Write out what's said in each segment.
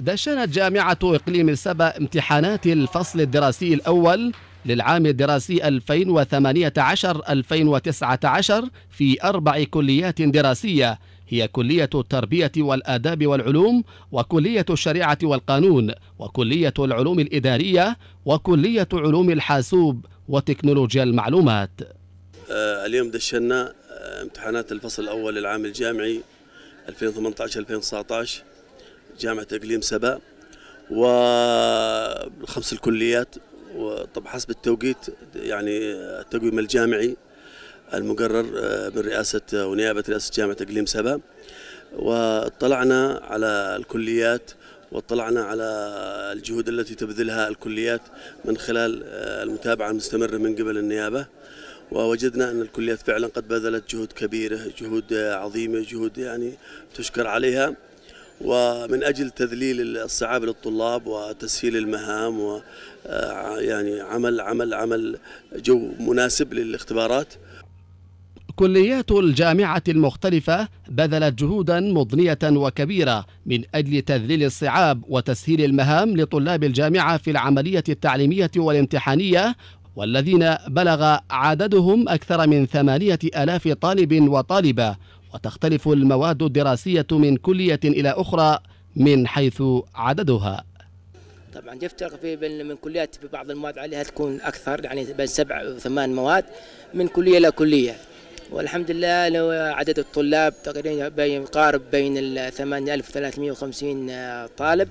دشنت جامعة إقليم سبأ امتحانات الفصل الدراسي الأول للعام الدراسي 2018-2019 في أربع كليات دراسية هي كلية التربية والآداب والعلوم وكلية الشريعة والقانون وكلية العلوم الإدارية وكلية علوم الحاسوب وتكنولوجيا المعلومات آه، اليوم دشنا آه، امتحانات الفصل الأول للعام الجامعي 2018-2019 جامعة إقليم سبا والخمس الكليات وطب حسب التوقيت يعني التقويم الجامعي المقرر آه، من رئاسة ونيابة رئاسة جامعة إقليم سبا واطلعنا على الكليات واطلعنا على الجهود التي تبذلها الكليات من خلال آه، المتابعة المستمرة من قبل النيابة ووجدنا أن الكليات فعلا قد بذلت جهود كبيرة جهود آه، عظيمة جهود يعني تشكر عليها ومن أجل تذليل الصعاب للطلاب وتسهيل المهام و آه، يعني عمل عمل عمل جو مناسب للاختبارات كليات الجامعة المختلفة بذلت جهودا مضنية وكبيرة من أجل تذليل الصعاب وتسهيل المهام لطلاب الجامعة في العملية التعليمية والامتحانية والذين بلغ عددهم أكثر من ثمانية ألاف طالب وطالبة وتختلف المواد الدراسية من كلية إلى أخرى من حيث عددها طبعا يفترق في بين من كليات في بعض المواد عليها تكون اكثر يعني بين سبع وثمان مواد من كليه الى كليه والحمد لله لو عدد الطلاب تقريبا يقارب بين ال 8350 آه، طالب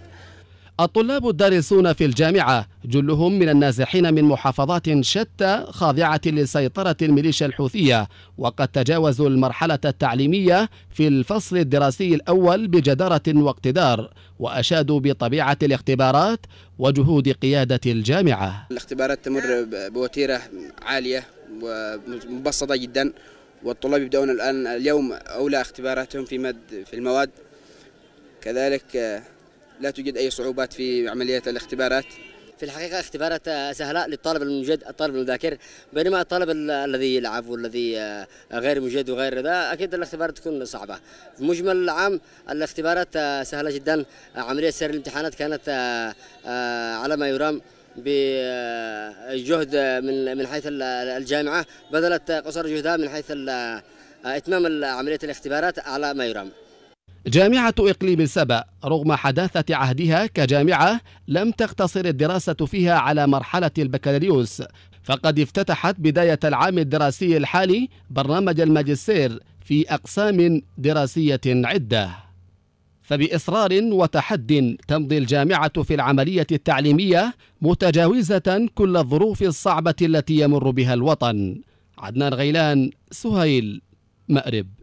الطلاب الدارسون في الجامعة جلهم من النازحين من محافظات شتى خاضعة لسيطرة الميليشيا الحوثية وقد تجاوزوا المرحلة التعليمية في الفصل الدراسي الأول بجدارة واقتدار وأشادوا بطبيعة الاختبارات وجهود قيادة الجامعة الاختبارات تمر بوتيرة عالية ومبسطة جدا والطلاب يبدأون الآن اليوم أولى اختباراتهم في, مد في المواد كذلك لا توجد أي صعوبات في عملية الاختبارات في الحقيقة اختبارات سهلة للطالب المجد الطالب المذاكر بينما الطالب الذي يلعب والذي آه، غير مجد وغير ذا أكيد الاختبارات تكون صعبة في مجمل العام الاختبارات آه، سهلة جدا عملية سير الامتحانات كانت آه، على ما يرام بجهد من من حيث الجامعة بذلت قصر جهدها من حيث إتمام عملية الاختبارات على ما يرام جامعة إقليم سبأ رغم حداثة عهدها كجامعة لم تقتصر الدراسة فيها على مرحلة البكالوريوس فقد افتتحت بداية العام الدراسي الحالي برنامج الماجستير في أقسام دراسية عدة فبإصرار وتحد تمضي الجامعة في العملية التعليمية متجاوزة كل الظروف الصعبة التي يمر بها الوطن عدنان غيلان سهيل مأرب